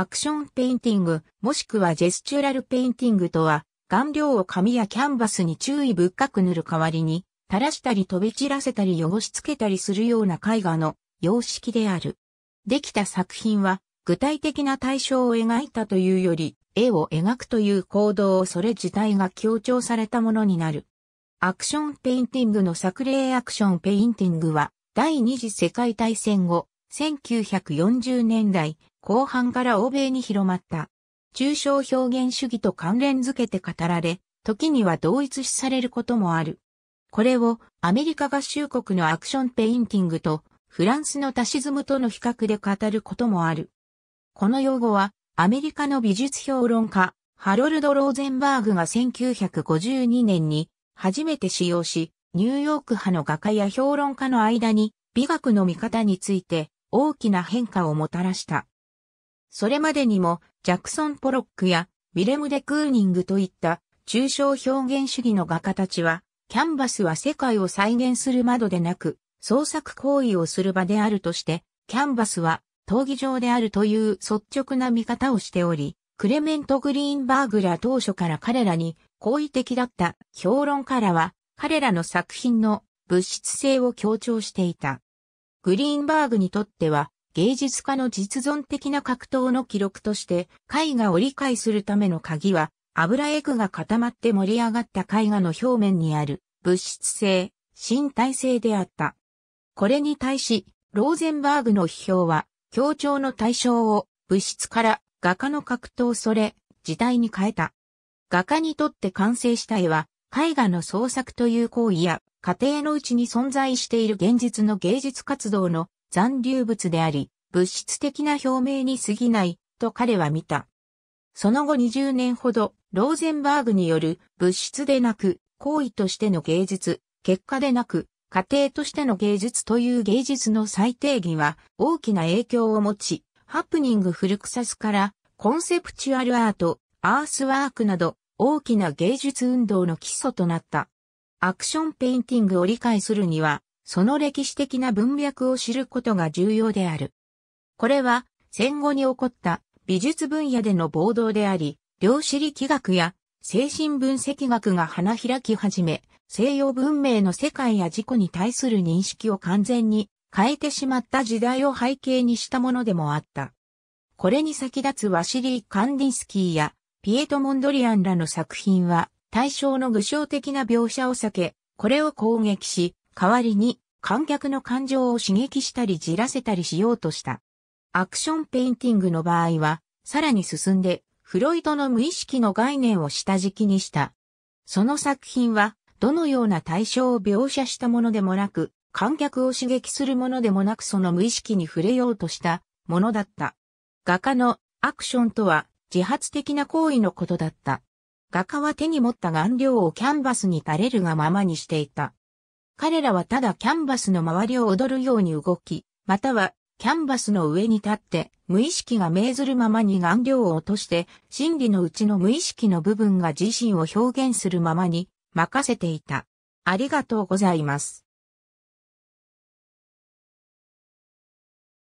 アクションペインティング、もしくはジェスチュラルペインティングとは、顔料を紙やキャンバスに注意深く塗る代わりに、垂らしたり飛び散らせたり汚しつけたりするような絵画の様式である。できた作品は、具体的な対象を描いたというより、絵を描くという行動をそれ自体が強調されたものになる。アクションペインティングの作例アクションペインティングは、第二次世界大戦後、1940年代、後半から欧米に広まった。抽象表現主義と関連づけて語られ、時には同一視されることもある。これをアメリカ合衆国のアクションペインティングとフランスのタシズムとの比較で語ることもある。この用語はアメリカの美術評論家ハロルド・ローゼンバーグが1952年に初めて使用し、ニューヨーク派の画家や評論家の間に美学の見方について大きな変化をもたらした。それまでにも、ジャクソン・ポロックや、ウィレム・デ・クーニングといった、抽象表現主義の画家たちは、キャンバスは世界を再現する窓でなく、創作行為をする場であるとして、キャンバスは闘技場であるという率直な見方をしており、クレメント・グリーンバーグら当初から彼らに好意的だった評論家らは、彼らの作品の物質性を強調していた。グリーンバーグにとっては、芸術家の実存的な格闘の記録として絵画を理解するための鍵は油絵具が固まって盛り上がった絵画の表面にある物質性、身体性であった。これに対し、ローゼンバーグの批評は、協調の対象を物質から画家の格闘それ、時代に変えた。画家にとって完成した絵は、絵画の創作という行為や、家庭のうちに存在している現実の芸術活動の残留物であり、物質的な表明に過ぎない、と彼は見た。その後20年ほど、ローゼンバーグによる物質でなく、行為としての芸術、結果でなく、過程としての芸術という芸術の再定義は大きな影響を持ち、ハプニングフルクサスからコンセプチュアルアート、アースワークなど大きな芸術運動の基礎となった。アクションペインティングを理解するにはその歴史的な文脈を知ることが重要である。これは戦後に起こった美術分野での暴動であり、量子力学や精神分析学が花開き始め、西洋文明の世界や事故に対する認識を完全に変えてしまった時代を背景にしたものでもあった。これに先立つワシリー・カンディンスキーやピエト・モンドリアンらの作品は対象の具象的な描写を避け、これを攻撃し、代わりに観客の感情を刺激したりじらせたりしようとした。アクションペインティングの場合は、さらに進んで、フロイドの無意識の概念を下敷きにした。その作品は、どのような対象を描写したものでもなく、観客を刺激するものでもなくその無意識に触れようとしたものだった。画家のアクションとは自発的な行為のことだった。画家は手に持った顔料をキャンバスに垂れるがままにしていた。彼らはただキャンバスの周りを踊るように動き、またはキャンバスの上に立って無意識が命ずるままに顔料を落として真理のうちの無意識の部分が自身を表現するままに任せていた。ありがとうございます。